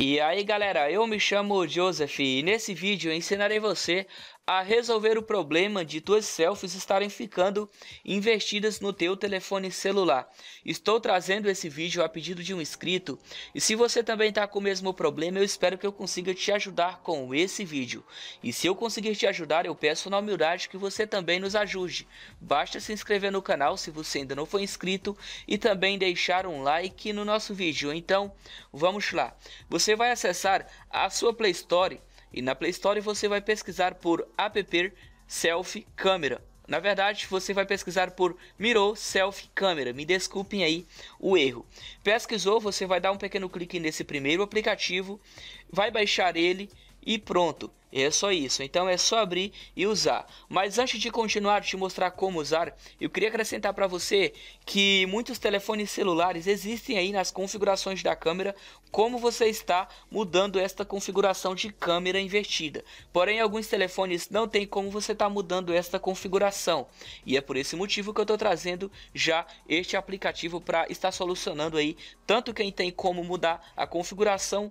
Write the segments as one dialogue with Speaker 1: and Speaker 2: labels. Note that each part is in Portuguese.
Speaker 1: E aí galera, eu me chamo Joseph e nesse vídeo eu ensinarei você a resolver o problema de tuas selfies estarem ficando investidas no teu telefone celular. Estou trazendo esse vídeo a pedido de um inscrito e se você também está com o mesmo problema, eu espero que eu consiga te ajudar com esse vídeo. E se eu conseguir te ajudar, eu peço na humildade que você também nos ajude. Basta se inscrever no canal se você ainda não foi inscrito e também deixar um like no nosso vídeo. Então, vamos lá. Você vai acessar a sua Play Store e na Play Store você vai pesquisar por app selfie câmera. Na verdade, você vai pesquisar por Mirou Selfie Câmera. Me desculpem aí o erro. Pesquisou, você vai dar um pequeno clique nesse primeiro aplicativo, vai baixar ele e pronto. É só isso, então é só abrir e usar. Mas antes de continuar te mostrar como usar, eu queria acrescentar para você que muitos telefones celulares existem aí nas configurações da câmera como você está mudando esta configuração de câmera invertida. Porém, alguns telefones não tem como você estar tá mudando esta configuração. E é por esse motivo que eu estou trazendo já este aplicativo para estar solucionando aí tanto quem tem como mudar a configuração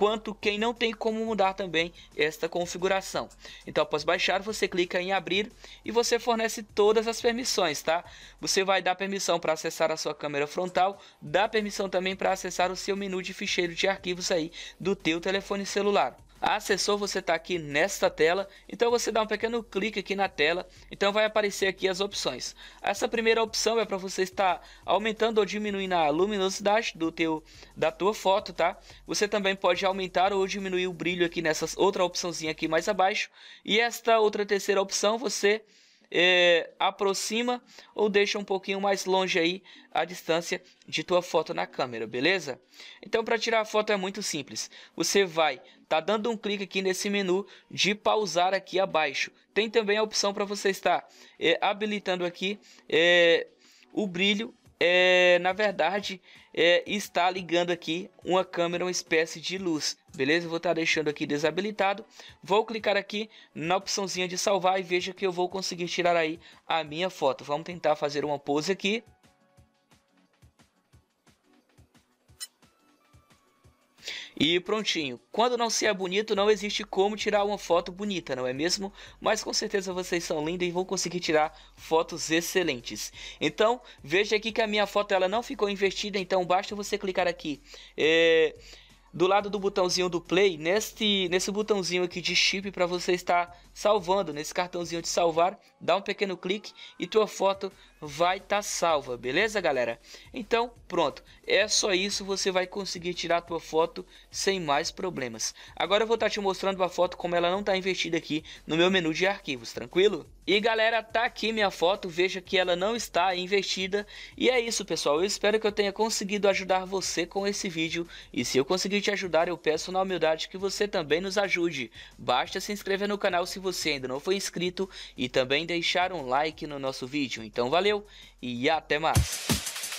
Speaker 1: quanto quem não tem como mudar também esta configuração. Então, após baixar, você clica em abrir e você fornece todas as permissões, tá? Você vai dar permissão para acessar a sua câmera frontal, dá permissão também para acessar o seu menu de ficheiro de arquivos aí do teu telefone celular. Acessou, você está aqui nesta tela, então você dá um pequeno clique aqui na tela, então vai aparecer aqui as opções. Essa primeira opção é para você estar aumentando ou diminuindo a luminosidade do teu, da tua foto, tá? Você também pode aumentar ou diminuir o brilho aqui nessa outra opçãozinha aqui mais abaixo. E esta outra terceira opção você é, aproxima ou deixa um pouquinho mais longe aí a distância de tua foto na câmera, beleza? Então para tirar a foto é muito simples. Você vai tá dando um clique aqui nesse menu de pausar aqui abaixo. Tem também a opção para você estar é, habilitando aqui é, o brilho é, na verdade, é, está ligando aqui uma câmera, uma espécie de luz, beleza? vou estar tá deixando aqui desabilitado. Vou clicar aqui na opçãozinha de salvar e veja que eu vou conseguir tirar aí a minha foto. Vamos tentar fazer uma pose aqui. E prontinho. Quando não se é bonito, não existe como tirar uma foto bonita, não é mesmo? Mas com certeza vocês são lindos e vão conseguir tirar fotos excelentes. Então, veja aqui que a minha foto ela não ficou invertida, então basta você clicar aqui. É do lado do botãozinho do play, neste, nesse botãozinho aqui de chip para você estar salvando, nesse cartãozinho de salvar, dá um pequeno clique e tua foto vai estar tá salva, beleza galera? Então pronto, é só isso, você vai conseguir tirar a tua foto sem mais problemas. Agora eu vou estar tá te mostrando a foto como ela não está invertida aqui no meu menu de arquivos, tranquilo? E galera, tá aqui minha foto, veja que ela não está invertida. E é isso pessoal, eu espero que eu tenha conseguido ajudar você com esse vídeo e se eu conseguir de te ajudar, eu peço na humildade que você também nos ajude. Basta se inscrever no canal se você ainda não foi inscrito e também deixar um like no nosso vídeo. Então valeu e até mais!